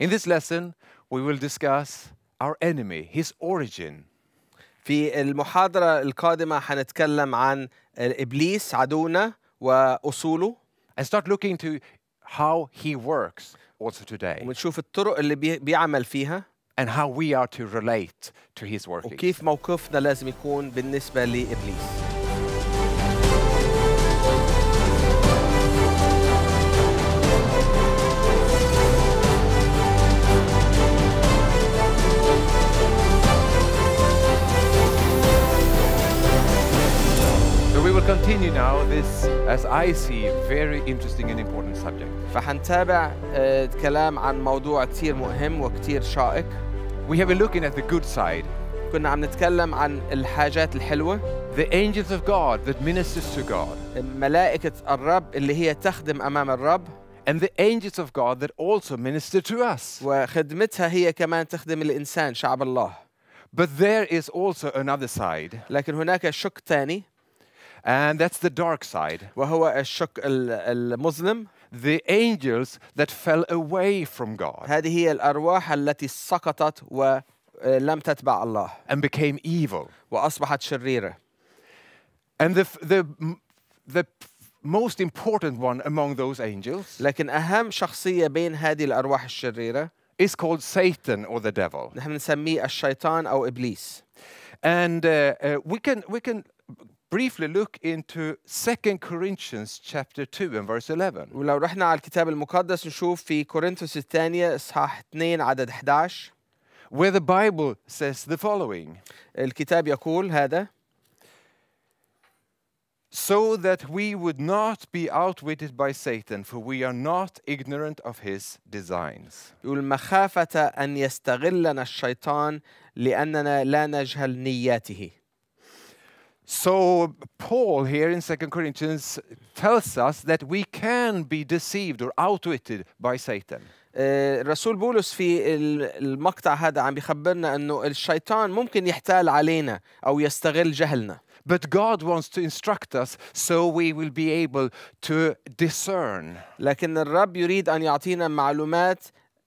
In this lesson, we will discuss our enemy, his origin. في المحاضرة القادمة هنتكلم عن إبليس عدونا وأصوله. And start looking to how he works also today. ونشوف الطرق اللي بيعمل فيها. And how we are to relate to his working. وكيف موقفنا لازم يكون بالنسبة لإبليس. will continue now this, as I see, very interesting and important subject. كلام عن موضوع مهم شائك. We have been looking at the good side. كنا عم نتكلم عن الحاجات الحلوة. The angels of God that ministers to God. ملائكة الرب اللي هي تخدم أمام الرب. And the angels of God that also minister to us. وخدمتها هي كمان تخدم الإنسان شعب الله. But there is also another side. لكن هناك شق ثاني. And that's the dark side. وهو al-Muslim. the angels that fell away from God. al هي الأرواح sakatat سقطت ولم تتبع الله. And became evil. وأصبحت شريرة. And the, the, the most important one among those angels. لكن أهم شخصية بين هذه الأرواح الشريرة. Is called Satan or the devil. نحن نسميه الشيطان أو إبليس. And uh, uh, we can we can briefly look into 2 Corinthians chapter 2 and verse 11. ولو رحنا على الكتاب المقدس نشوف في كورنثوس الثانية إصحاح 2 عدد 11 where the Bible says the following. الكتاب يقول هذا so that we would not be outwitted by Satan, for we are not ignorant of his designs. يقول مخافة أن يستغلنا الشيطان لأننا لا نجهل نياته. So Paul here in 2 Corinthians tells us that we can be deceived or outwitted by Satan. الرسول بولس في المقطع هذا عم بيخبرنا انه الشيطان ممكن يحتال علينا او يستغل جهلنا. But God wants to instruct us so we will be able to discern. لكن الرب يريد ان يعطينا معلومات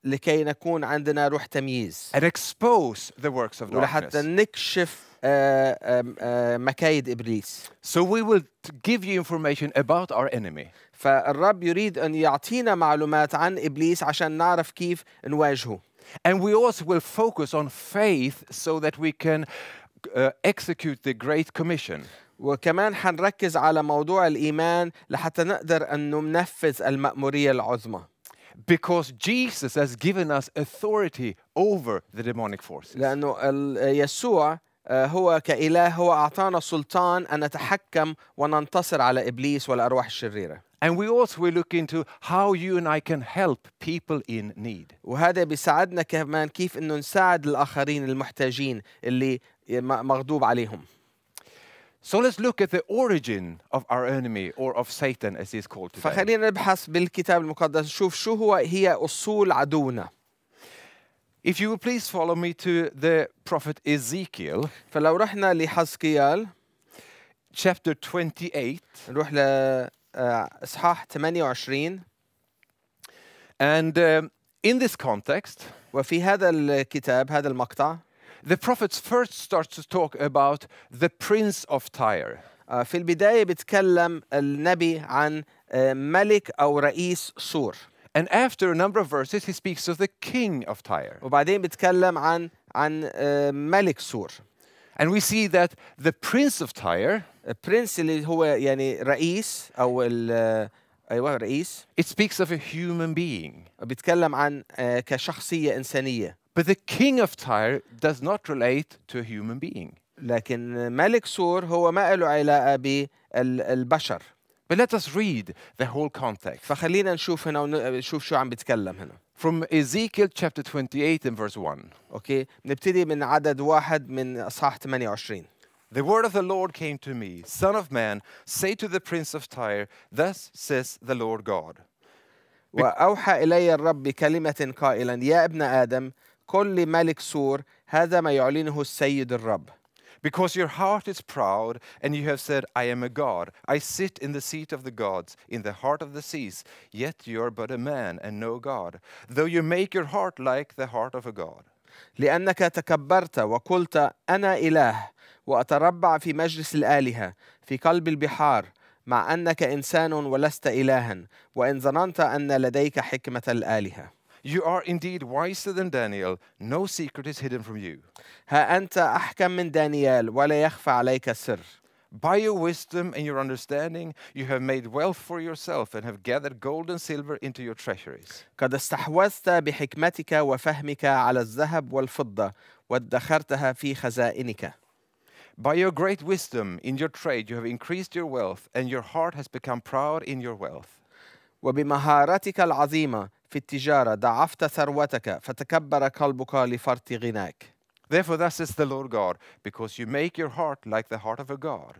لكي نكون عندنا روح تمييز. And expose the works of darkness. ولحتى نكشف مكايد uh, إبليس. Um, uh, so we will give you information about our enemy. فالرب يريد أن يعطينا معلومات عن إبليس عشان نعرف كيف نواجهه. And we also will focus on faith so that we can uh, execute the Great Commission. وكمان حنركز على موضوع الإيمان لحتى نقدر أن ننفذ المأمورية العظمى. Because Jesus has given us authority over the demonic forces. لأنه يسوع آه، هو كإله هو أعطانا سلطان أن نتحكم وننتصر على إبليس والأرواح الشريرة. And we also we look into how you and I can help people in need. وهذا بيساعدنا كمان كيف إنه نساعد الآخرين المحتاجين اللي مغضوب عليهم. So let's look at the origin of our enemy or of Satan as he is called today. فخلينا نبحث بالكتاب المقدس نشوف شو هو هي أصول عدونا. If you will please follow me to the prophet Ezekiel. فلو رحنا لحزقيال chapter 28 نروح لإصحاح 28 and um, in this context وفي هذا الكتاب هذا المقطع the prophets first starts to talk about the prince of Tyre. في البداية بيتكلم النبي عن ملك أو رئيس سور. And after a number of verses he speaks of the king of Tyre. وبعدين بيتكلم عن عن ملك سور. And we see that the prince of Tyre a اللي هو يعني رئيس او ايوه رئيس it speaks of a human being بيتكلم عن كشخصيه انسانيه but the king of Tyre does not relate to a human being لكن ملك سور هو ما له علاقه بالبشر but let us read the whole context. فخلينا نشوف هنا ونشوف شو عم بيتكلم هنا. From Ezekiel chapter 28 and verse 1. Okay, نبتدي من عدد واحد من اصحاح 28. The word of the Lord came to me, Son of man, say to the prince of Tyre, Thus says the Lord God. وأوحى إلي الرب بكلمة قائلا يا ابن آدم قل لملك سور هذا ما يعلنه السيد الرب because your heart is proud, and you have said, I am a god. I sit in the seat of the gods, in the heart of the seas. Yet you are but a man and no god, though you make your heart like the heart of a god. لأنك تكبرت وقلت أنا إله وأتربع في مجلس الآلهة في قلب البحار مع أنك إنسان ولست إلها وإن ظننت أن لديك حكمة الآلهة you are indeed wiser than Daniel. No secret is hidden from you. By your wisdom and your understanding, you have made wealth for yourself and have gathered gold and silver into your treasuries. قد استحوذت بحكمتك وفهمك على الذهب والفضة وادخرتها في خزائنك. By your great wisdom in your trade, you have increased your wealth, and your heart has become proud in your wealth. وبمهارتك العظيمة في التجارة ضعفت ثروتك فتكبر قلبك لفرط غناك Therefore thus says the Lord God, because you make your heart like the heart of a God.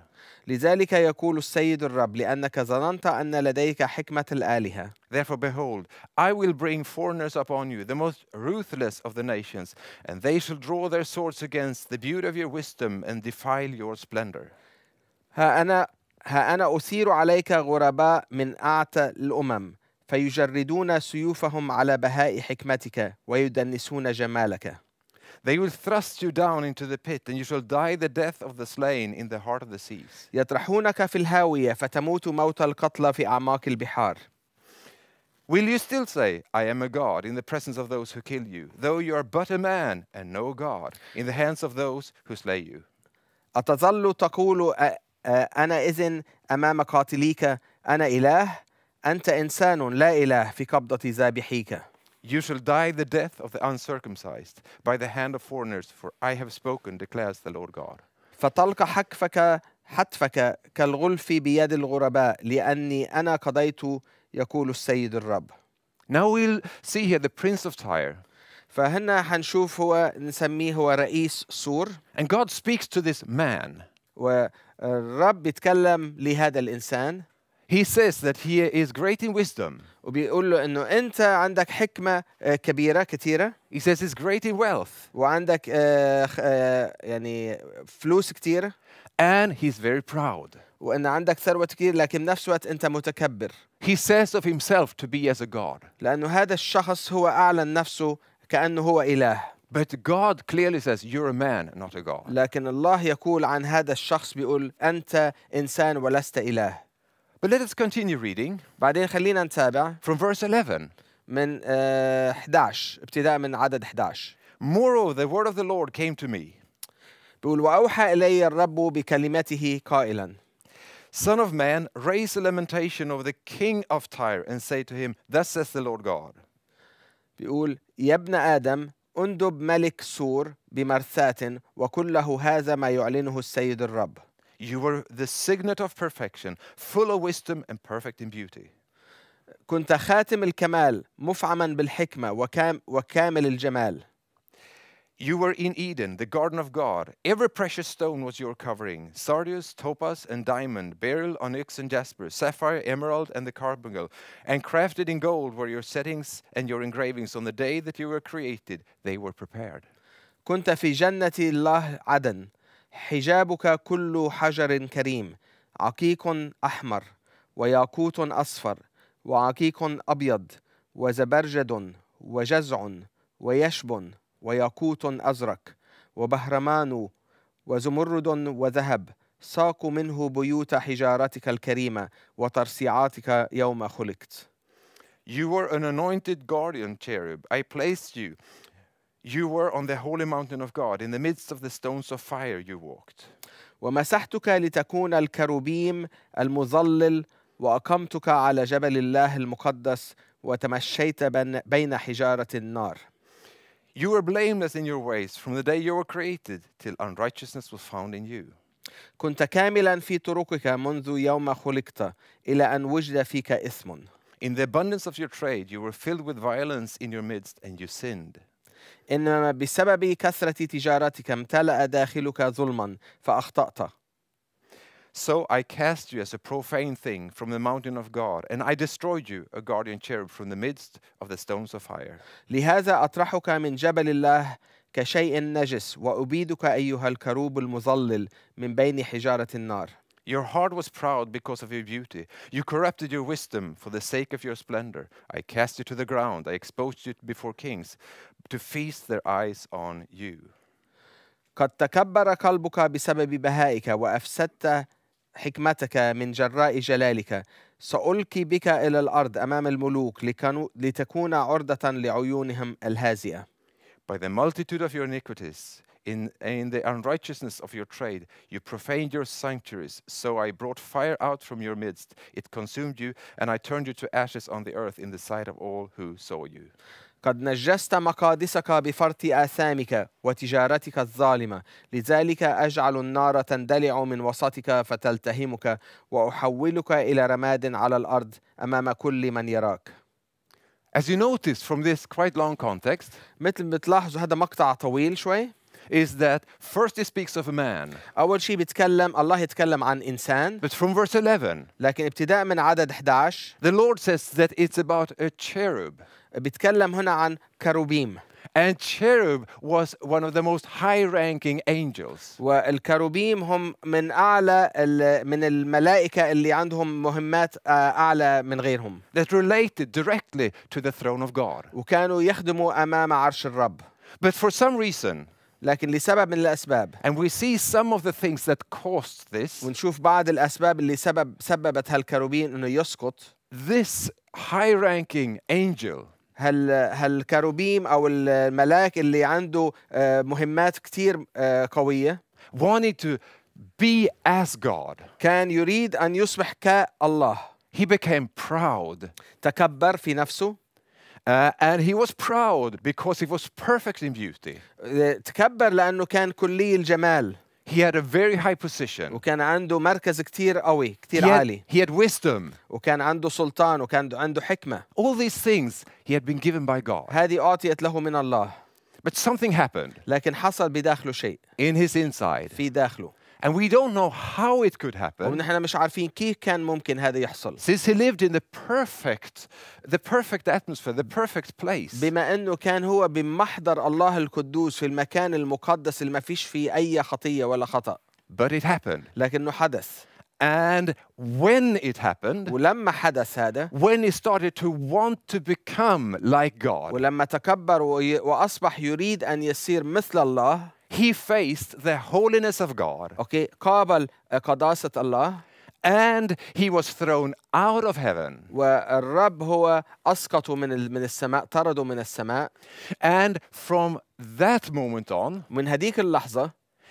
لذلك يقول السيد الرب لأنك ظننت أن لديك حكمة الآلهة. Therefore behold, I will bring foreigners upon you, the most ruthless of the nations, and they shall draw their swords against the beauty of your wisdom and defile your splendor. ها أنا ها أنا أثير عليك غرباء من أعتى الأمم فيجردون سيوفهم على بهاء حكمتك ويدنسون جمالك. They will thrust you down into the pit, and you shall die the death of the slain in the heart of the seas. يطرحونك في الهاوية فتموت موت القتلى في أعماق البحار. Will you still say, I am a God in the presence of those who kill you, though you are but a man and no God in the hands of those who slay you? أتظل تقول أنا إذن أمام قاتليك أنا إله أنت إنسان لا إله في قبضة ذابحيك. You shall die the death of the uncircumcised by the hand of foreigners, for I have spoken, declares the Lord God. فطلق حكفك حتفك كالغلف بيد الغرباء لأني أنا قضيت يقول السيد الرب. Now we'll see here the prince of Tyre. فهنا حنشوف هو نسميه هو رئيس سور. And God speaks to this man. والرب يتكلم لهذا الإنسان. He says that he is great in wisdom. وبيقول له انه انت عندك حكمه كبيره كثيره. He says he's great in wealth. وعندك يعني فلوس كثيره. And he's very proud. وان عندك ثروه كتير لكن بنفس الوقت انت متكبر. He says of himself to be as a god. لانه هذا الشخص هو اعلن نفسه كانه هو اله. But God clearly says you're a man, not a god. لكن الله يقول عن هذا الشخص بيقول انت انسان ولست اله. But let us continue reading. from verse 11 من uh, 11 ابتداء من عدد 11. Moreover, the word of the Lord came to me. وأوحى إلي الرب بكلمته قائلا Son of man, raise a lamentation over the king of Tyre and say to him, Thus says the Lord God. بيقول يا ابن آدم أندب ملك سور بمرثات وكله هذا ما يعلنه السيد الرب. You were the signet of perfection, full of wisdom and perfect in beauty. كنت خاتم الكمال مفعما بالحكمة وكام وكامل الجمال. You were in Eden, the garden of God. Every precious stone was your covering sardius, topaz, and diamond, beryl, onyx, and jasper, sapphire, emerald, and the carbuncle. And crafted in gold were your settings and your engravings. On the day that you were created, they were prepared. كنت في جنة الله عدن حجابك كل حجر كريم عقيق أحمر وياقوت أصفر وعقيق أبيض وزبرجد وجزع ويشب وياقوت أزرق وبهرمان وزمرد وذهب ساقوا منه بيوت حجارتك الكريمة وترسيعاتك يوم خلقت You were an anointed guardian cherub. I placed you You were on the holy mountain of God, in the midst of the stones of fire you walked. ومسحتك لتكون الكروبيم المظلل وأقمتك على جبل الله المقدس وتمشيت بين حجارة النار. You were blameless in your ways from the day you were created till unrighteousness was found in you. كنت كاملا في طرقك منذ يوم خلقت إلى أن وجد فيك إثم. In the abundance of your trade you were filled with violence in your midst and you sinned. إنما بسبب كثرة تجارتك امتلأ داخلك ظلما فأخطأت. So I cast you as a profane thing from the mountain of God, and I destroyed you, a guardian cherub, from the midst of the stones of fire. لهذا أطرحك من جبل الله كشيء نجس وأبيدك أيها الكروب المظلل من بين حجارة النار. Your heart was proud because of your beauty. You corrupted your wisdom for the sake of your splendor. I cast you to the ground. I exposed you before kings to feast their eyes on you. قد تكبر قلبك بسبب بهائك وأفسدت حكمتك من جراء جلالك سألقي بك إلى الأرض أمام الملوك لتكون عرضة لعيونهم الهازئة By the multitude of your iniquities in, in the unrighteousness of your trade, you profaned your sanctuaries. So I brought fire out from your midst. It consumed you, and I turned you to ashes on the earth in the sight of all who saw you. قد نجست مقادسك بفرط آثامك وتجارتك الظالمة لذلك أجعل النار تندلع من وسطك فتلتهمك وأحولك إلى رماد على الأرض أمام كل من يراك As you notice from this quite long context مثل بتلاحظوا هذا مقطع طويل شوي is that first it speaks of a man. أول شيء بيتكلم الله يتكلم عن إنسان. But from verse 11. لكن ابتداء من عدد 11. The Lord says that it's about a cherub. بيتكلم هنا عن كروبيم. And cherub was one of the most high-ranking angels. والكروبيم هم من أعلى من الملائكة اللي عندهم مهمات أعلى من غيرهم. That related directly to the throne of God. وكانوا يخدموا أمام عرش الرب. But for some reason, لكن لسبب من الأسباب. And we see some of the things that caused this. ونشوف بعض الأسباب اللي سبب سببت هالكروبين إنه يسقط. This high-ranking angel. هال هالكروبيم أو الملاك اللي عنده مهمات كتير قوية. Wanted to be as God. كان يريد أن يصبح كالله. He became proud. تكبر في نفسه. Uh, and he was proud because he was perfect in beauty. Eh, تكبر لأنه كان كلي الجمال. He had a very high position. وكان عنده مركز كتير قوي كتير he had, He had wisdom. وكان عنده سلطان وكان عنده حكمة. All these things he had been given by God. هذه أعطيت له من الله. But something happened. لكن حصل بداخله شيء. In his inside. في داخله. And we don't know how it could happen. ونحن مش عارفين كيف كان ممكن هذا يحصل. Since he lived in the perfect the perfect atmosphere, the perfect place. بما انه كان هو بمحضر الله القدوس في المكان المقدس اللي ما فيش فيه اي ولا خطا. But it happened. لكنه حدث. And when it happened, ولما حدث هذا, when he started to want to become like God, ولما تكبر وأصبح يريد أن يصير مثل الله, he faced the holiness of God. Okay, قابل قداسة Allah, And he was thrown out of heaven. والرب هو أسقطه من من السماء، طرده من السماء. And from that moment on, من هديك اللحظة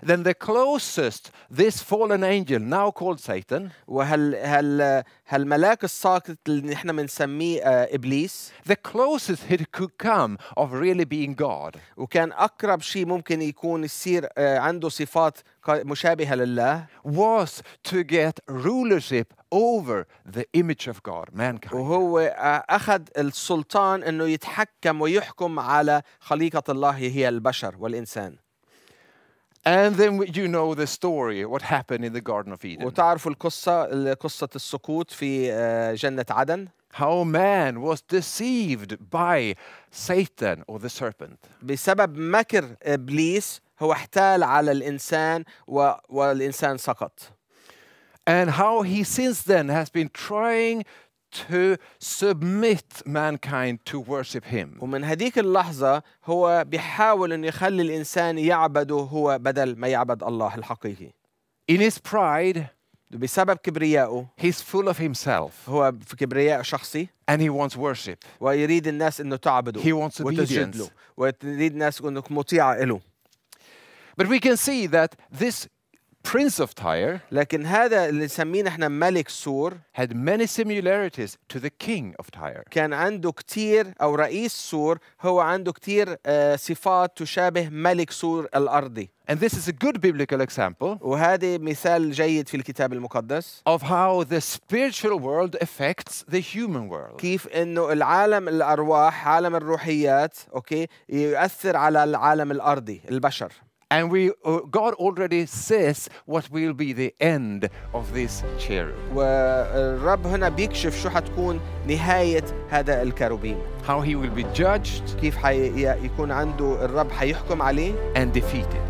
Then the closest, this fallen angel, now called Satan, the closest it could come of really being God, was to get rulership over the image of God, mankind. And then you know the story, what happened in the Garden of Eden. How man was deceived by Satan or the serpent. بسبب مكر إبليس هو احتال على الإنسان و... والإنسان سقط. And how he since then has been trying to submit mankind to worship him. ومن هذيك اللحظة هو بيحاول أن يخلي الإنسان يعبده هو بدل ما يعبد الله الحقيقي. In his pride, بسبب كبريائه he's full of himself هو في كبرياء شخصي and he wants worship ويريد الناس انه تعبده he wants obedience له ويريد الناس انك مطيعه له But we can see that this prince of Tyre لكن هذا اللي نسميه احنا ملك سور had many similarities to the king of Tyre كان عنده كتير او رئيس سور هو عنده كتير صفات تشابه ملك سور الارضي And this is a good biblical example وهذا مثال جيد في الكتاب المقدس of how the spiritual world affects the human world كيف انه العالم الارواح عالم الروحيات اوكي يؤثر على العالم الارضي البشر and we, uh, God already says what will be the end of this cherub. How he will be judged. And defeated.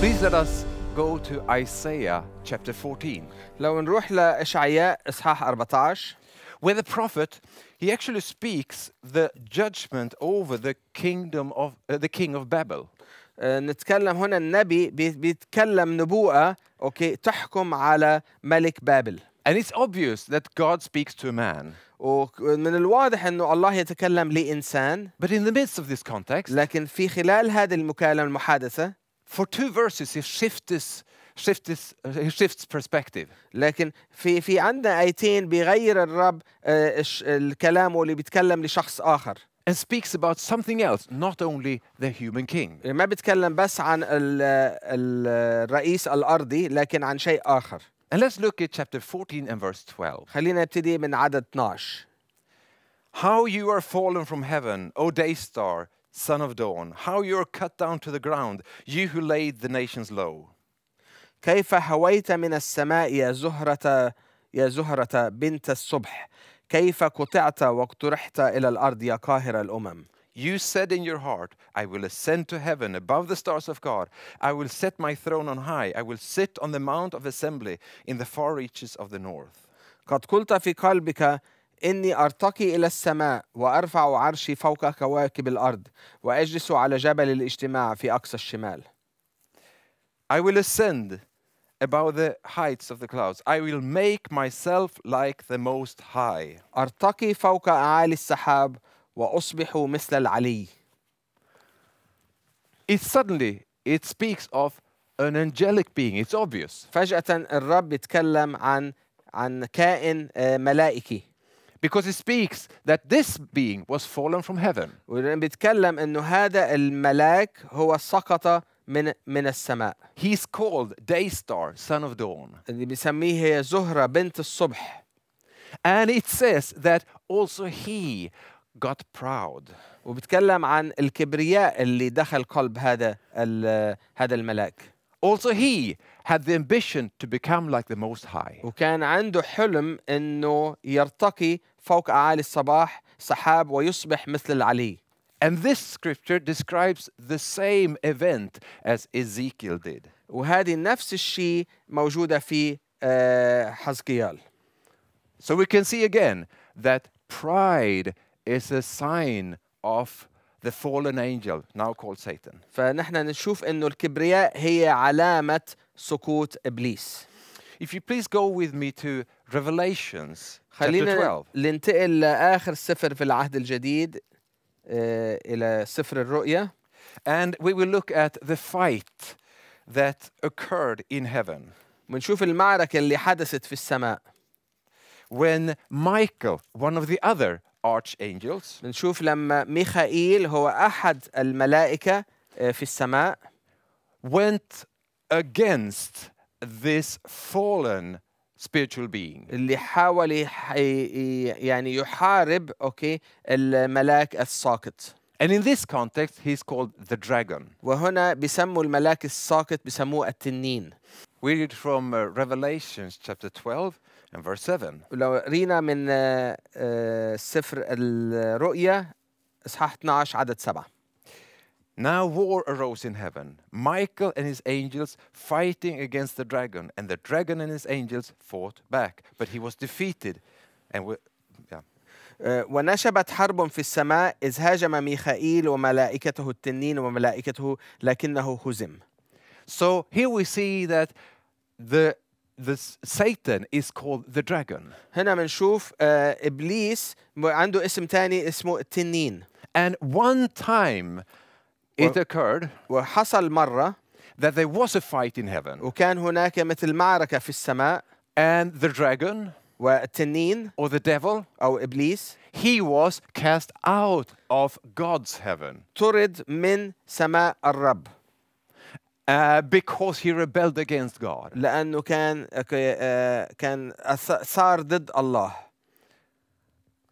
Please let us go to Isaiah chapter 14. 14. Where the prophet he actually speaks the judgment over the kingdom of uh, the king of Babel. Uh, نتكلم هنا النبي بيتكلم نبوءة اوكي تحكم على ملك بابل. And it's obvious that God speaks to a man. ومن الواضح انه الله يتكلم لانسان. But in the midst of this context. لكن في خلال هذه المكالمة المحادثة. For two verses he shifts shifts shifts perspective لكن في في عندنا ايتين بيغير الرب الكلام اللي بيتكلم لشخص اخر and speaks about something else, not only the human king. ما بيتكلم بس عن الرئيس الأرضي لكن عن شيء آخر. And let's look at chapter 14 and verse 12. خلينا نبتدي من عدد 12. How you are fallen from heaven, O day star, son of dawn. How you are cut down to the ground, you who laid the nations low. كيف هويت من السماء يا زهرة يا زهرة بنت الصبح كيف قطعت واقترحت إلى الأرض يا قاهر الأمم You said in your heart, I will ascend to heaven above the stars of God. I will set my throne on high. I will sit on the mount of assembly in the far reaches of the north. قد قلت في قلبك إني أرتقي إلى السماء وأرفع عرشي فوق كواكب الأرض وأجلس على جبل الاجتماع في أقصى الشمال. I will ascend about the heights of the clouds. I will make myself like the most high. أرتقي فوق أعالي السحاب وأصبح مثل العلي. It suddenly it speaks of an angelic being. It's obvious. فجأة الرب يتكلم عن عن كائن ملائكي. Because it speaks that this being was fallen from heaven. بيتكلم انه هذا الملاك هو سقط من من السماء. He's called Daystar, son of dawn. اللي بيسميه هي زهرة بنت الصبح. And it says that also he got proud. وبتكلم عن الكبرياء اللي دخل قلب هذا هذا الملاك. Also he had the ambition to become like the most high. وكان عنده حلم انه يرتقي فوق اعالي الصباح سحاب ويصبح مثل العلي. And this scripture describes the same event as Ezekiel did. So we can see again that pride is a sign of the fallen angel now called Satan. If you please go with me to Revelations chapter 12. إلى سفر الرؤيا and we will look at the fight that occurred in heaven. بنشوف المعركة اللي حدثت في السماء. When Michael, one of the other archangels, بنشوف لما ميخائيل هو أحد الملائكة uh, في السماء went against this fallen spiritual being. اللي حاول يعني يحارب اوكي الملاك الساقط. And in this context he's called the dragon. وهنا بيسموا الملاك الساقط بيسموه التنين. We read from uh, Revelations chapter 12 and verse 7. لو رينا من uh, uh, سفر الرؤيا اصحاح 12 عدد 7. Now war arose in heaven, Michael and his angels fighting against the dragon, and the dragon and his angels fought back, but he was defeated. And uh, ونشبت حرب في السماء إذ هاجم ميخائيل وملائكته التنين وملائكته لكنه هزم. So here we see that the the Satan is called the dragon. هنا بنشوف إبليس عنده اسم تاني اسمه التنين. And one time it occurred وحصل مرة that there was a fight in heaven وكان هناك مثل معركة في السماء and the dragon والتنين or the devil أو إبليس he was cast out of God's heaven طرد من سماء الرب Uh, because he rebelled against God. لأنه كان uh, كان صار ضد الله.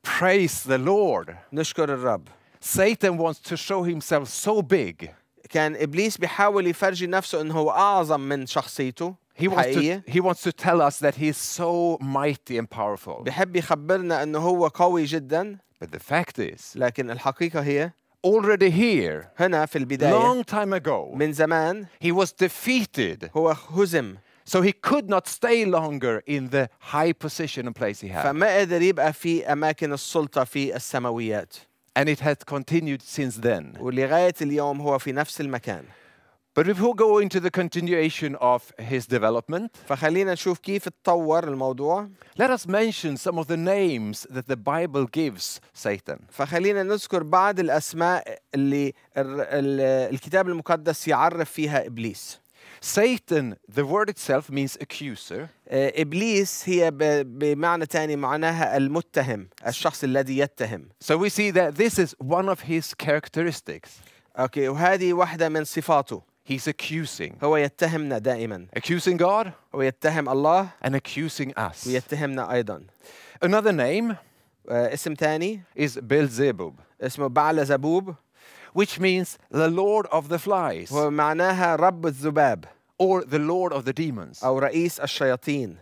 Praise the Lord. نشكر الرب. Satan wants to show himself so big. كان ابليس بيحاول يفرجي نفسه انه هو اعظم من شخصيته He wants, to, he wants to tell us that he is so mighty and powerful. بيحب يخبرنا انه هو قوي جدا. But the fact is, لكن الحقيقة هي already here, هنا في البداية, long time ago, من زمان, he was defeated. هو هزم. So he could not stay longer in the high position and place he had. فما قدر يبقى في أماكن السلطة في السماويات. And it has continued since then. But before going to the continuation of his development, Let us mention some of the names that the Bible gives Satan. الكتاب المقدس يعرف فيها إبليس. Satan, the word itself means accuser. إبليس هي بمعنى تاني معناها المتهم الشخص الذي يتهم. So we see that this is one of his characteristics. Okay, وهذه واحدة من صفاته. He's accusing. هو يتهمنا دائما. Accusing God. هو يتهم الله. And accusing us. ويتهمنا أيضا. Another name. اسم eh, تاني. Is Beelzebub. اسمه بعل زبوب which means the Lord of the Flies ومعناها رب الذباب or the Lord of the Demons أو رئيس الشياطين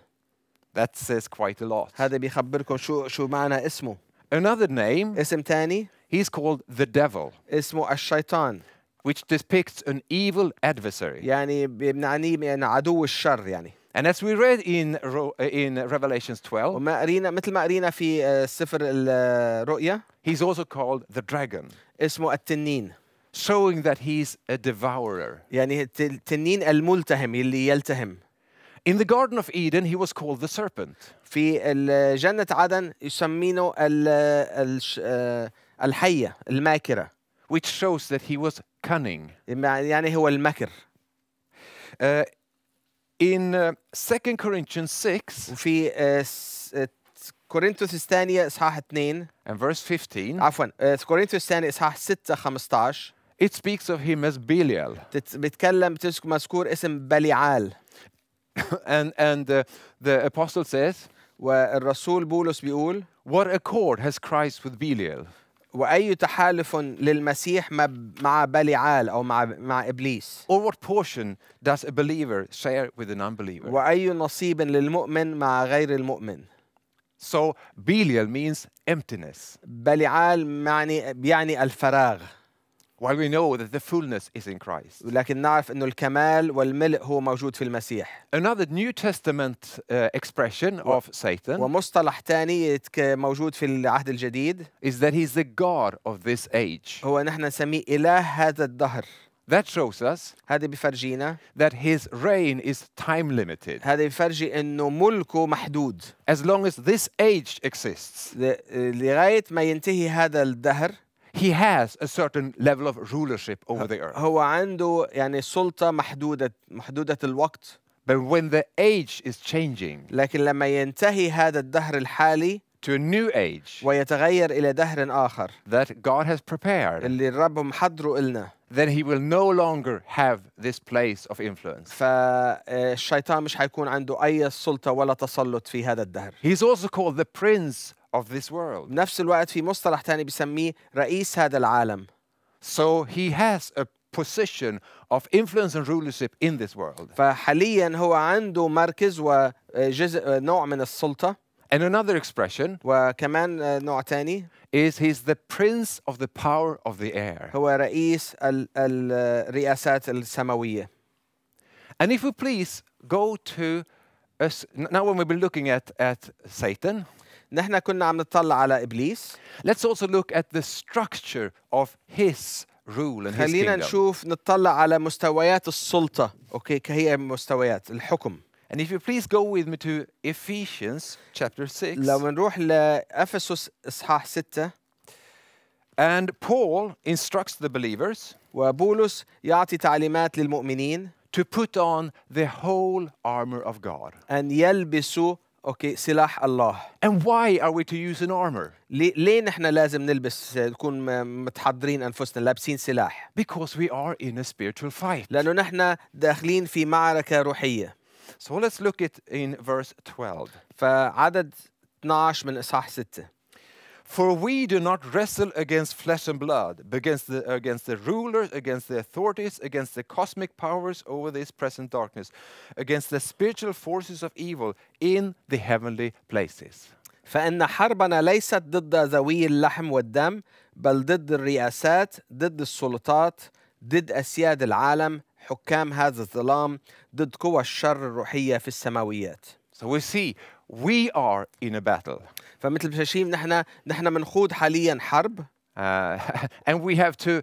That says quite a lot. هذا بيخبركم شو شو معنى اسمه. Another name اسم ثاني he's called the devil اسمه الشيطان which depicts an evil adversary. يعني يعني عدو الشر يعني. And as we read in uh, in Revelations 12, وما قرينا مثل ما قرينا في سفر الرؤيا, he's also called the dragon. اسمه التنين showing that he's a devourer. يعني التنين الملتهم اللي يلتهم. In the Garden of Eden he was called the serpent. في جنة عدن يسمينه الحية الماكرة. Which shows that he was cunning. يعني هو المكر. Uh, in uh, 2 Corinthians 6 وفي كورنثوس الثانية إصحاح 2 and verse 15 عفوا كورنثوس الثانية إصحاح 6 15 It speaks of him as Belial. بيتكلم مذكور اسم بليعال. and and uh, the apostle says والرسول بولس بيقول What accord has Christ with Belial? واي تحالف للمسيح مع بليعال او مع مع ابليس or what portion does a believer share with an unbeliever واي نصيب للمؤمن مع غير المؤمن so Belial means emptiness. بليعال معني بيعني الفراغ. While we know that the fullness is in Christ. لكن نعرف أن الكمال والملء هو موجود في المسيح. Another New Testament uh, expression of Satan. ومصطلح ثاني موجود في العهد الجديد. Is that he's the God of this age. هو نحن نسميه إله هذا الدهر. That shows us that his reign is time limited. As long as this age exists. he has a certain level of rulership over the earth. But when the age is changing. to a new age. That God has prepared then he will no longer have this place of influence. He's also called the prince of this world. So he has a position of influence and rulership in this world. And another expression وكمان نوع تاني is he's the prince of the power of the air. هو رئيس ال الرئاسات السماوية. And if we please go to us now when we've been looking at at Satan. نحن كنا عم نطلع على ابليس. Let's also look at the structure of his rule and خلينا his kingdom. نشوف نطلع على مستويات السلطة، اوكي هي مستويات الحكم. And if you please go with me to Ephesians chapter 6. لو نروح لأفسس إصحاح 6 And Paul instructs the believers وبولس يعطي تعليمات للمؤمنين to put on the whole armor of God. أن يلبسوا اوكي سلاح الله. And why are we to use an armor? ليه, ليه نحن لازم نلبس نكون متحضرين انفسنا لابسين سلاح؟ Because we are in a spiritual fight. لانه نحن داخلين في معركة روحية. So let's look at in verse 12. for we do not wrestle against flesh and blood, against the, against the rulers, against the authorities, against the cosmic powers over this present darkness, against the spiritual forces of evil in the heavenly places. فإن حربنا ليست ضد ذوي اللحم والدم بل ضد الرئاسات ضد السلطات ضد أسياد العالم حكام هذا الظلام ضد قوى الشر الروحية في السماويات. So we see we are in a battle. فمثل ما شايفين نحن نحن بنخوض حاليا حرب. Uh, and we have to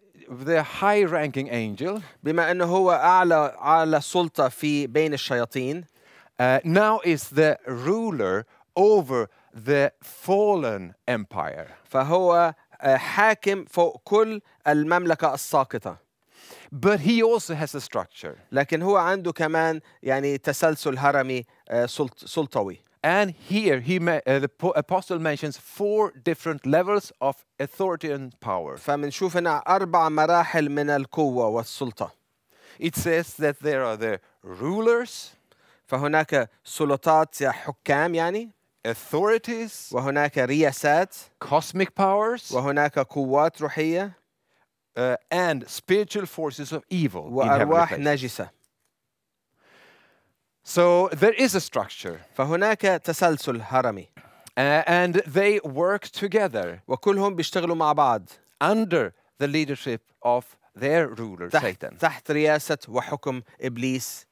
the high ranking angel بما انه هو اعلى اعلى سلطه في بين الشياطين uh, now is the ruler over the fallen empire فهو حاكم فوق كل المملكه الساقطه but he also has a structure لكن هو عنده كمان يعني تسلسل هرمي سلطوي and here he uh, the apostle mentions four different levels of authority and power. It says that there are the rulers. فهناك سلطات حكام يعني. Authorities. وهناك رياسات. Cosmic powers. وهناك قوات روحية. Uh, and spiritual forces of evil. وأرواح نجسة. So there is a structure. فهناك تسلسل هرمي. Uh, and they work together. وكلهم بيشتغلوا مع بعض. Under the leadership of their ruler تحت, Satan. تحت رئاسة وحكم إبليس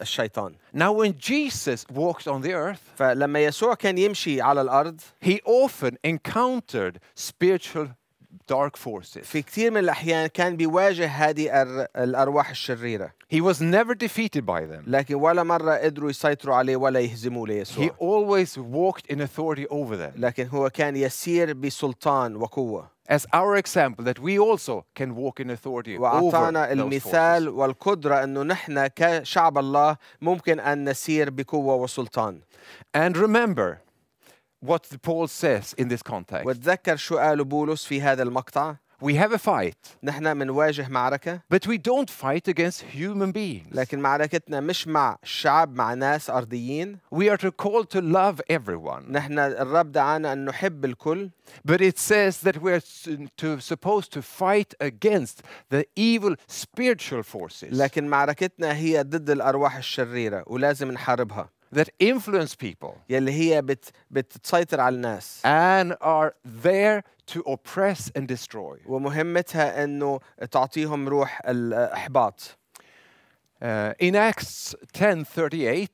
الشيطان. Now when Jesus walked on the earth, فلما يسوع كان يمشي على الأرض, he often encountered spiritual dark forces. He was never defeated by them. He always walked in authority over them. As our example, that we also can walk in authority over those forces. And remember, what Paul says in this context. وتذكر شو قاله بولس في هذا المقطع. We have a fight. نحن منواجه معركة. But we don't fight against human beings. لكن معركتنا مش مع شعب مع ناس أرضيين. We are to call to love everyone. نحن الرب دعانا أن نحب الكل. But it says that we are to, supposed to fight against the evil spiritual forces. لكن معركتنا هي ضد الأرواح الشريرة ولازم نحاربها that influence people and are there to oppress and destroy ومهمتها uh, in Acts 10:38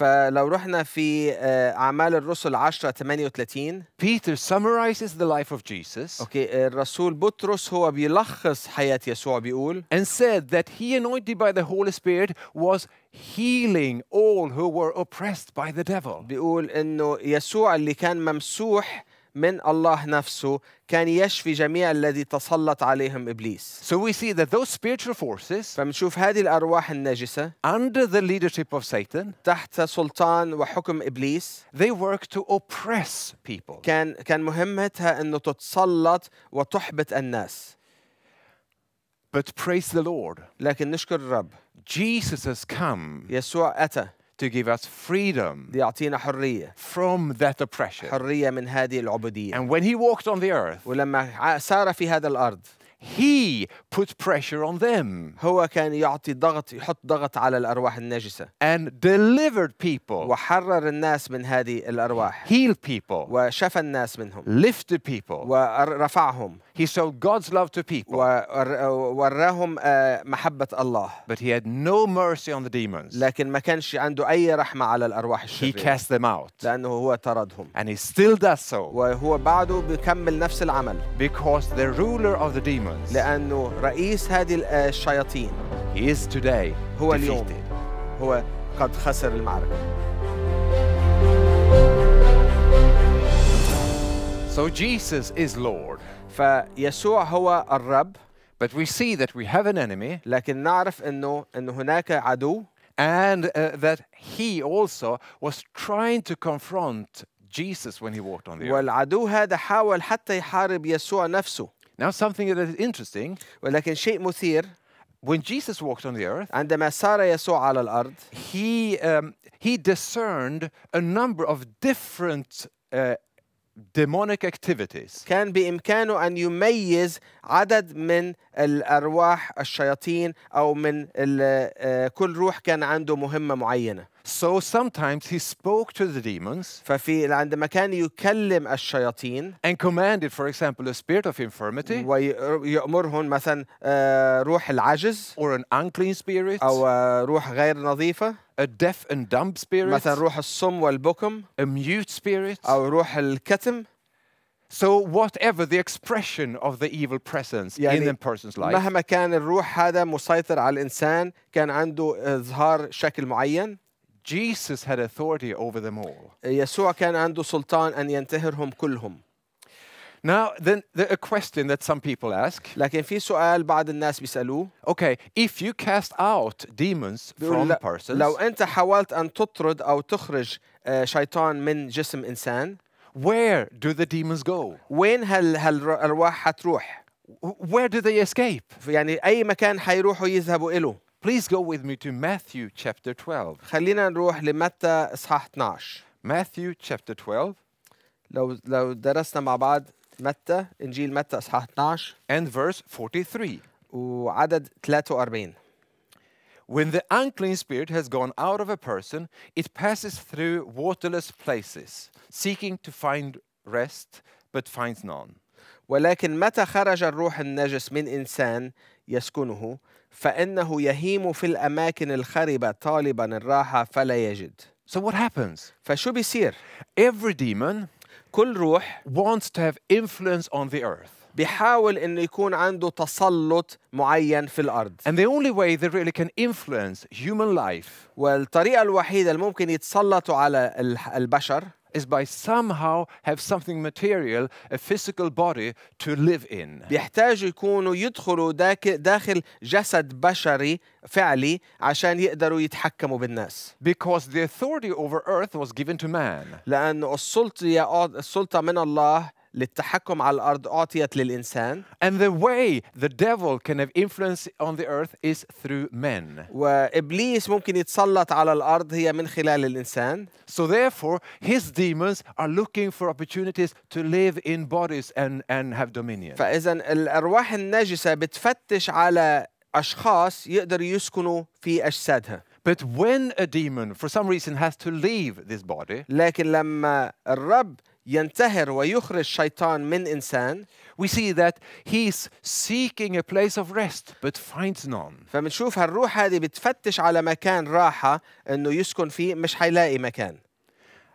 فلو رحنا في أعمال الرسل 10 38 Peter summarizes the life of Jesus. اوكي الرسول بطرس هو بيلخص حياة يسوع بيقول and said that he anointed by the Holy Spirit was healing all who were oppressed by the devil. بيقول انه يسوع اللي كان ممسوح من الله نفسه كان يشفي جميع الذي تسلط عليهم ابليس. So we see that those spiritual forces فبنشوف هذه الارواح النجسه under the leadership of Satan تحت سلطان وحكم ابليس they work to oppress people كان كان مهمتها انه تتسلط وتحبط الناس. But praise the Lord. لكن نشكر الرب. Jesus has come. يسوع أتى to give us freedom ليعطينا حرية from that oppression. And when he walked on the earth ولما سار في he put pressure on them. هو كان يعطي ضغط يحط ضغط على الأرواح النجسة. And delivered people. وحرر الناس من هذه الأرواح. Healed people. وشفى الناس منهم. Lifted people. ورفعهم. He showed God's love to people. ووراهم محبة الله. But he had no mercy on the demons. لكن ما كانش عنده أي رحمة على الأرواح الشريرة. He cast them out. لأنه هو طردهم. And he still does so. وهو بعده بيكمل نفس العمل. Because the ruler of the demons demons. لأنه رئيس هذه الشياطين He is today هو اليوم defeated. هو قد خسر المعركة. So Jesus is Lord. فيسوع هو الرب. But we see that we have an enemy. لكن نعرف انه انه هناك عدو. And uh, that he also was trying to confront Jesus when he walked on the earth. والعدو هذا حاول حتى يحارب يسوع نفسه. Now something that is interesting. ولكن شيء مثير when Jesus walked on the earth, عندما سار يسوع على الأرض, he um, he discerned a number of different uh, demonic activities. كان بإمكانه أن يميز عدد من الأرواح الشياطين أو من كل روح كان عنده مهمة معينة. So sometimes he spoke to the demons. and commanded for example a spirit of infirmity eh, or an unclean spirit eh, a deaf and dumb spirit a mute spirit So whatever the expression of the evil presence يعني in the person's life. مهما كان الروح هذا مسيطر على الإنسان كان عنده إظهار شكل معين. Jesus had authority over them all. يسوع كان عنده سلطان أن ينتهرهم كلهم. Now, then the, a question that some people ask. لكن في سؤال بعض الناس بيسألوه. Okay, if you cast out demons from persons. لو أنت حاولت أن تطرد أو تخرج شيطان من جسم إنسان. Where do the demons go? وين هال هالأرواح حتروح؟ Where do they escape? يعني أي مكان حيروحوا يذهبوا إله. Please go with me to Matthew chapter 12. خلينا نروح لمتى اصحاح 12. Matthew chapter 12. لو لو درسنا مع بعض متى انجيل متى اصحاح 12 and verse 43 وعدد 43 When the unclean spirit has gone out of a person, it passes through waterless places, seeking to find rest, but finds none. ولكن متى خرج الروح النجس من إنسان يسكنه فإنه يهيم في الأماكن الخربة طالبا الراحة فلا يجد. So what happens? فشو بيصير؟ Every demon كل روح wants to have influence on the earth. بيحاول انه يكون عنده تسلط معين في الارض. And the only way they really can influence human life والطريقه الوحيده اللي ممكن يتسلطوا على البشر is by somehow have something material, a physical body to live in. بيحتاجوا يكونوا يدخلوا داخل جسد بشري فعلي عشان يقدروا يتحكموا بالناس. Because the authority over earth was given to man. لأن السلطة السلطة من الله للتحكم على الأرض أعطيت للإنسان. And the way the devil can have influence on the earth is through men. وإبليس ممكن يتسلط على الأرض هي من خلال الإنسان. So therefore his demons are looking for opportunities to live in bodies and and have dominion. فإذا الأرواح بتفتش على أشخاص يقدروا يسكنوا في أجسادها. But when a demon for some reason has to leave this body. لكن لما الرب ينتهر ويخرج شيطان من إنسان we see that he's seeking a place of rest but finds none فبنشوف هالروح هذه بتفتش على مكان راحة إنه يسكن فيه مش حيلاقي مكان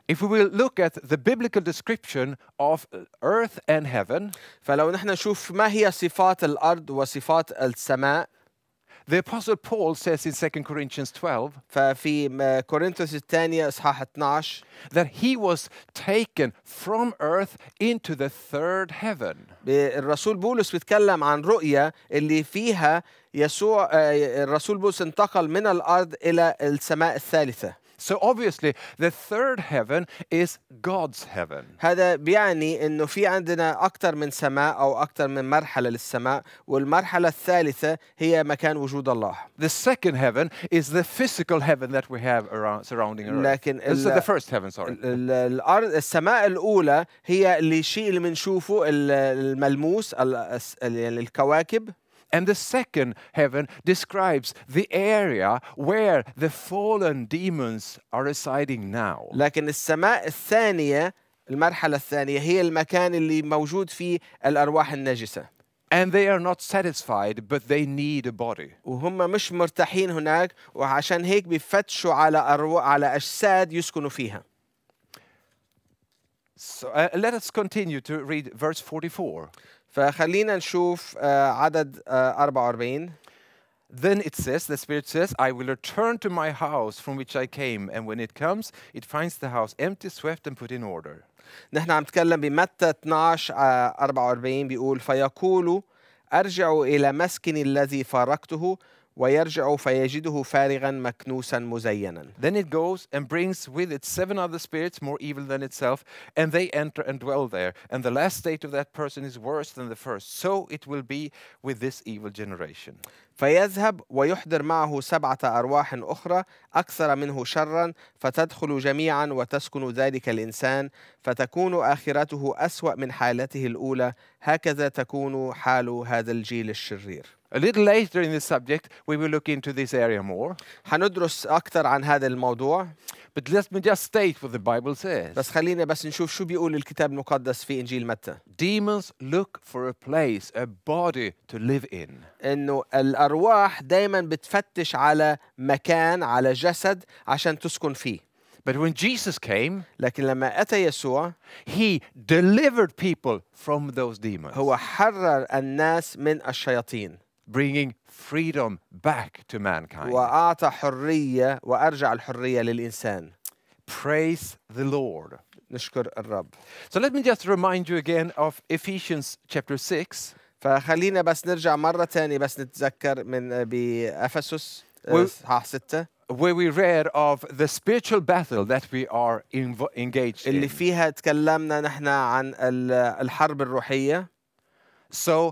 If we will look at the biblical description of earth and heaven, فلو نحن نشوف ما هي صفات الأرض وصفات السماء The Apostle Paul says in 2 Corinthians 12 eh, that he was taken from earth into the third heaven. الرسول بولس بيتكلم عن رؤية اللي فيها يسوع الرسول بولس انتقل من الأرض إلى السماء الثالثة. So obviously the third heaven is God's heaven. هذا بيعني انه في عندنا اكثر من سماء او اكثر من مرحله للسماء والمرحله الثالثه هي مكان وجود الله. The second heaven is the physical heaven that we have around surrounding earth. لكن This is the first heaven sorry. الارض السماء الاولى هي الشيء اللي بنشوفه الملموس يعني الكواكب and the second heaven describes the area where the fallen demons are residing now. لكن السماء الثانية المرحلة الثانية هي المكان اللي موجود فيه الأرواح النجسة. And they are not satisfied but they need a body. وهم مش مرتاحين هناك وعشان هيك بيفتشوا على أرو... على أجساد يسكنوا فيها. So uh, let us continue to read verse 44. فخلينا نشوف عدد 44 Then it says, the Spirit says, I will return to my house from which I came, and when it comes, it finds the house empty, swept, and put in order. نحن عم نتكلم بمتى 12 44 بيقول فيقول ارجعوا الى مسكني الذي فارقته ويرجع فيجده فارغا مكنوسا مزينا. Then it goes and brings with it seven other spirits more evil than itself, and they enter and dwell there. And the last state of that person is worse than the first. So it will be with this evil generation. فيذهب ويحضر معه سبعة أرواح أخرى أكثر منه شرا فتدخل جميعا وتسكن ذلك الإنسان فتكون آخرته أسوأ من حالته الأولى هكذا تكون حال هذا الجيل الشرير. A little later in this subject we will look into this area more. أكثر عن هذا الموضوع. But let me just state what the Bible says. بس خلينا بس نشوف شو بيقول الكتاب المقدس في إنجيل متى. Demons look for a place, a body to live in. إنه الأرواح دايما بتفتش على مكان على جسد عشان تسكن فيه. But when Jesus came, لكن لما أتى يسوع, he delivered people from those demons. هو حرر الناس من الشياطين bringing freedom back to mankind. Praise the Lord. So let me just remind you again of Ephesians chapter 6. فخلينا بس نرجع مرة ثانية بس نتذكر من بأفسس اصحاح 6. where we read of the spiritual battle that we are engaged in. اللي فيها تكلمنا نحن عن الحرب الروحية. So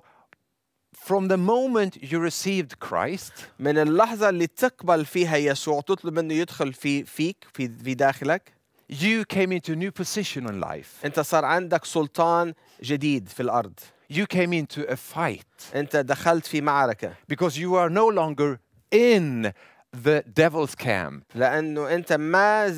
from the moment you received Christ من اللحظة اللي تقبل فيها يسوع تطلب منه يدخل في فيك في في داخلك you came into a new position in life انت صار عندك سلطان جديد في الارض you came into a fight انت دخلت في معركة because you are no longer in the devil's camp لانه انت ما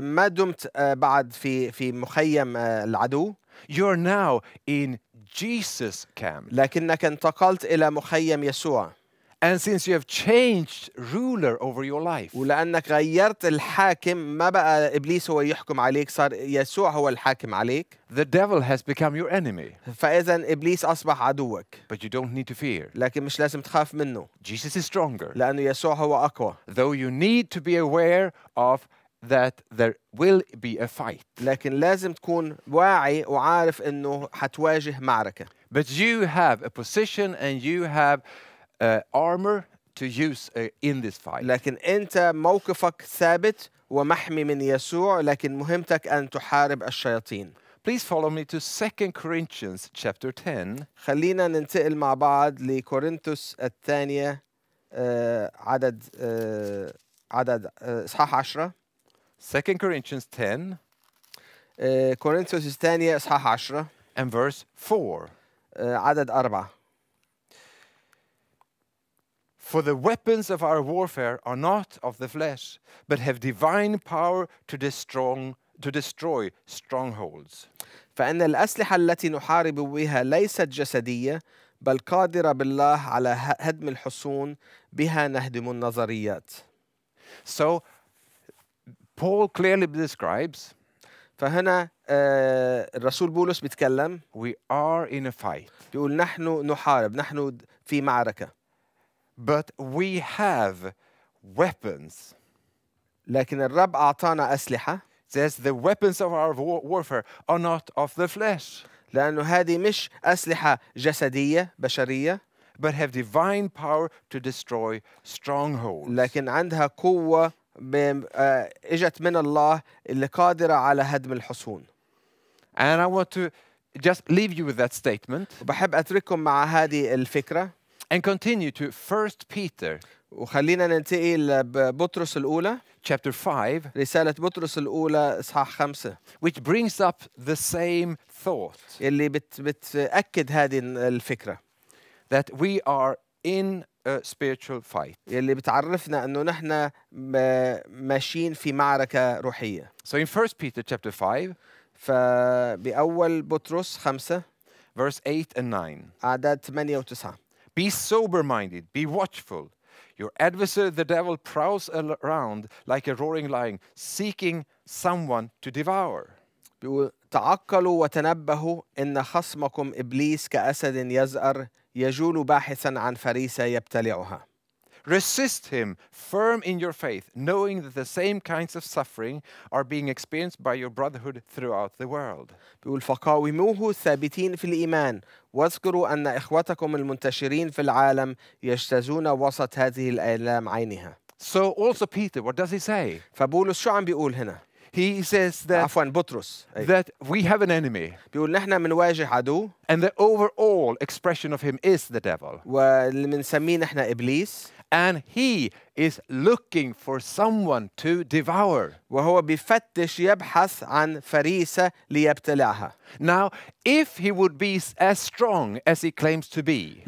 ما دمت بعد في في مخيم العدو you are now in Jesus camp. لكنك انتقلت إلى مخيم يسوع. And since you have changed ruler over your life. ولأنك غيرت الحاكم ما بقى إبليس هو يحكم عليك صار يسوع هو الحاكم عليك. The devil has become your enemy. فإذا إبليس أصبح عدوك. But you don't need to fear. لكن مش لازم تخاف منه. Jesus is stronger. لأنه يسوع هو أقوى. Though you need to be aware of that there will be a fight. لكن لازم تكون واعي وعارف انه حتواجه معركة. But you have a position and you have uh, armor to use uh, in this fight. لكن انت موقفك ثابت ومحمي من يسوع لكن مهمتك ان تحارب الشياطين. Please follow me to 2 Corinthians chapter 10. خلينا ننتقل مع بعض لكورنثوس الثانية uh, عدد عدد اصحاح 10. 2 Corinthians 10 كورنثوس الثانية إصحاح 10 and verse 4 عدد eh, أربعة For the weapons of our warfare are not of the flesh, but have divine power to destroy, to destroy strongholds. فإن الأسلحة التي نحارب بها ليست جسدية بل قادرة بالله على هدم الحصون بها نهدم النظريات. So Paul clearly describes فهنا الرسول بولس بيتكلم we are in a fight بيقول نحن نحارب نحن في معركة but we have weapons لكن الرب أعطانا أسلحة says the weapons of our warfare are not of the flesh لأنه هذه مش أسلحة جسدية بشرية but have divine power to destroy strongholds لكن عندها قوة اجت من الله اللي قادرة على هدم الحصون. And I want to just leave you with that statement. بحب أترككم مع هذه الفكرة. And continue to 1 Peter. وخلينا ننتقل لبطرس الأولى. Chapter 5. رسالة بطرس الأولى إصحاح 5. Which brings up the same thought. اللي بت بتأكد هذه الفكرة. That we are in spiritual fight. بتعرفنا انه نحن ماشيين في So in 1 Peter chapter 5 فبأول بطرس 5 verse 8 and 9 أعداد 8 و 9 Be sober minded, be watchful. Your adversary, the devil, prowls around like a roaring lion, seeking someone to devour. بيقول تعقلوا وتنبهوا إن خصمكم إبليس كأسد يزأر يجول باحثا عن فريسة يبتلعها. Resist him, firm in your faith, knowing that the same kinds of suffering are being experienced by your brotherhood throughout the world. بيقول فقاوموه ثابتين في الإيمان واذكروا أن إخوتكم المنتشرين في العالم يجتازون وسط هذه الآلام عينها. So also Peter, what does he say? فبولس شو عم بيقول هنا؟ He says that عفوا بطرس that we have an enemy. بيقول عدو. And the overall expression of him is the devil. ابليس. And he is looking for someone to devour. Now, if he would be as strong as he claims to be.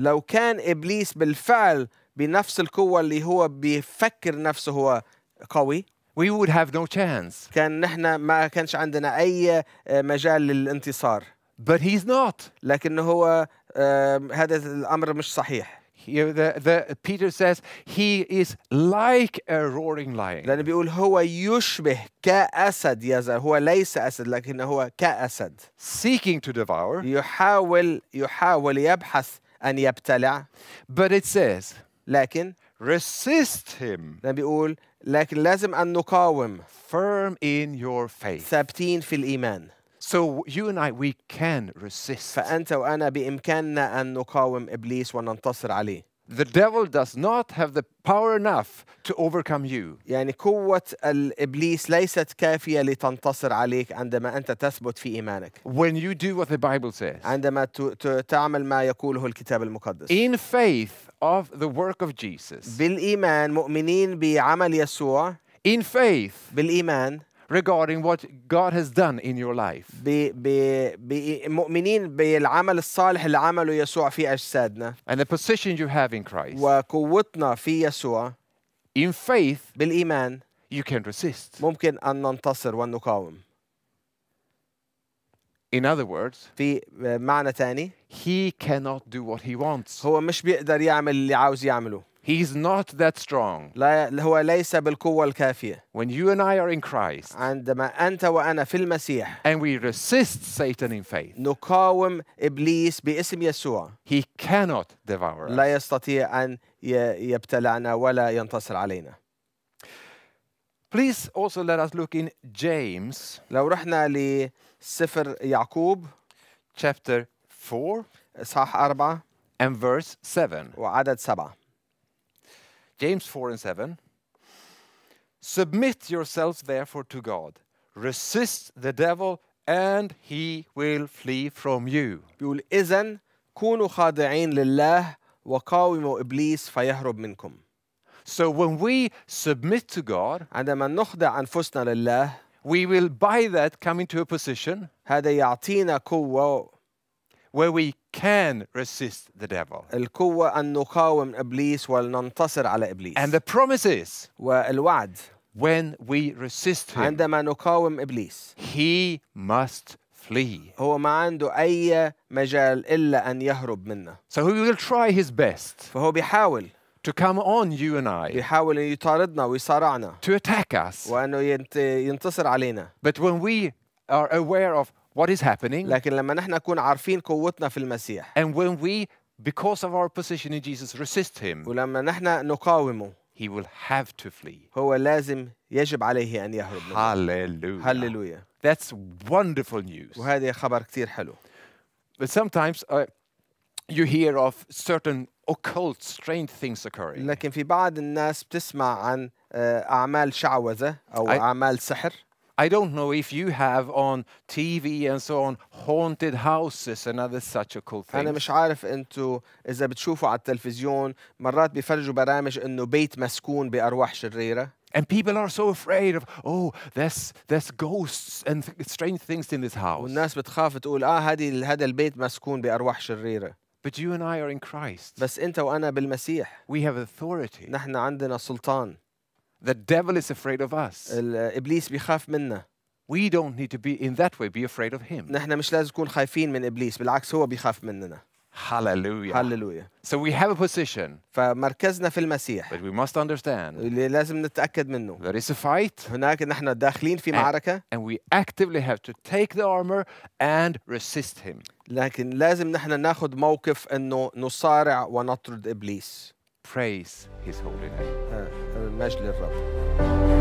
بنفس القوة اللي هو بيفكر نفسه هو قوي we would have no chance. كان نحن ما كانش عندنا أي مجال للانتصار. But he's not. لكن هو هذا الأمر مش صحيح. Here the, the, Peter says he is like a roaring lion. لأنه بيقول هو يشبه كأسد يا زلمة هو ليس أسد لكن هو كأسد. Seeking to devour. يحاول يحاول يبحث أن يبتلع. But it says. لكن resist him نبي بيقول لكن لازم أن نقاوم firm in your faith ثابتين في الإيمان So you and I we can resist فأنت وأنا بإمكاننا أن نقاوم إبليس وننتصر عليه the devil does not have the power enough to overcome you. يعني قوة الإبليس ليست كافية لتنتصر عليك عندما أنت تثبت في إيمانك. When you do what the Bible says. عندما تعمل ما يقوله الكتاب المقدس. In faith of the work of Jesus. بالإيمان مؤمنين بعمل يسوع. In faith. بالإيمان regarding what God has done in your life. مؤمنين بالعمل الصالح اللي عمله يسوع في أجسادنا. And the position you have in Christ. وقوتنا في يسوع. In faith. بالإيمان. You can resist. ممكن أن ننتصر ونقاوم. In other words, في معنى تاني he cannot do what he wants. هو مش بيقدر يعمل اللي عاوز يعمله. He's not that strong. لا هو ليس بالقوة الكافية. When you and I are in Christ. عندما أنت وأنا في المسيح. And we resist Satan in faith. نقاوم إبليس باسم يسوع. He cannot devour us. لا يستطيع أن يبتلعنا ولا ينتصر علينا. Please also let us look in James. لو رحنا لسفر يعقوب. Chapter 4. إصحاح 4. And verse 7. وعدد 7. James 4 and 7. Submit yourselves therefore to God. Resist the devil and he will flee from you. So when we submit to God, عندما نخضع لله, we will by that come into a position where we can resist the devil. القوة أن نقاوم إبليس ولننتصر على إبليس. And the promises. والوعد. When we resist him. عندما نقاوم إبليس. He must flee. هو ما عنده أي مجال إلا أن يهرب منا. So he will try his best. فهو بيحاول. To come on you and I. بيحاول أن يطاردنا ويصارعنا. To attack us. وأنه ينتصر علينا. But when we are aware of what is happening. لكن لما نحن نكون عارفين قوتنا في المسيح. And when we because of our position in Jesus resist him. ولما نحن نقاومه. He will have to flee. هو لازم يجب عليه أن يهرب. Hallelujah. Hallelujah. That's wonderful news. وهذا خبر كثير حلو. But sometimes uh, you hear of certain occult strange things occurring. لكن في بعض الناس بتسمع عن أعمال شعوذة أو أعمال سحر. I don't know if you have on TV and so on haunted houses and other such a cool things. أنا مش عارف أنتوا إذا بتشوفوا على التلفزيون مرات بيفرجوا برامج إنه بيت مسكون بأرواح شريرة. And people are so afraid of, oh, there's, there's ghosts and th strange things in this house. والناس بتخاف تقول آه هذه هذا البيت مسكون بأرواح شريرة. But you and I are in Christ. بس أنت وأنا بالمسيح. We have authority. نحن عندنا سلطان. The devil is afraid of us. الابليس بيخاف منا. We don't need to be in that way be afraid of him. نحن مش لازم نكون خايفين من ابليس بالعكس هو بيخاف مننا. Hallelujah. Hallelujah. So we have a position. فمركزنا في المسيح. But we must understand. اللي لازم نتأكد منه. There is a fight. هناك نحن داخلين في معركة. And, we actively have to take the armor and resist him. لكن لازم نحن ناخذ موقف انه نصارع ونطرد ابليس. Praise his holy name. ماشي للرب